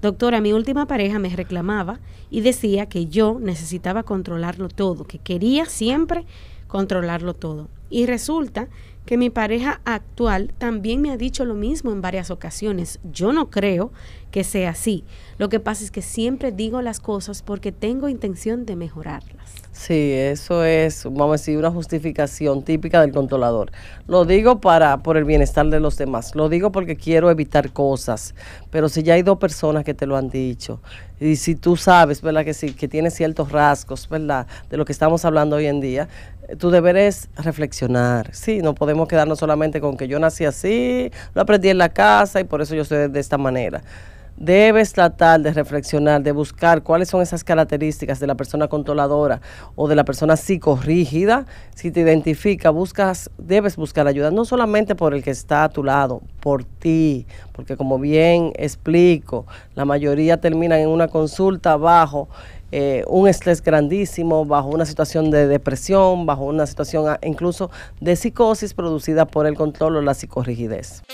Doctora, mi última pareja me reclamaba y decía que yo necesitaba controlarlo todo, que quería siempre controlarlo todo. Y resulta que mi pareja actual también me ha dicho lo mismo en varias ocasiones. Yo no creo que sea así. Lo que pasa es que siempre digo las cosas porque tengo intención de mejorarlas. Sí, eso es, vamos a decir, una justificación típica del controlador. Lo digo para por el bienestar de los demás, lo digo porque quiero evitar cosas, pero si ya hay dos personas que te lo han dicho, y si tú sabes, ¿verdad? Que sí, que tiene ciertos rasgos, ¿verdad? De lo que estamos hablando hoy en día, eh, tu deber es reflexionar, sí, no podemos quedarnos solamente con que yo nací así, lo aprendí en la casa y por eso yo soy de esta manera debes tratar de reflexionar, de buscar cuáles son esas características de la persona controladora o de la persona psicorrígida. Si te identifica, buscas, debes buscar ayuda, no solamente por el que está a tu lado, por ti, porque como bien explico, la mayoría terminan en una consulta bajo eh, un estrés grandísimo, bajo una situación de depresión, bajo una situación ah, incluso de psicosis producida por el control o la psicorrigidez.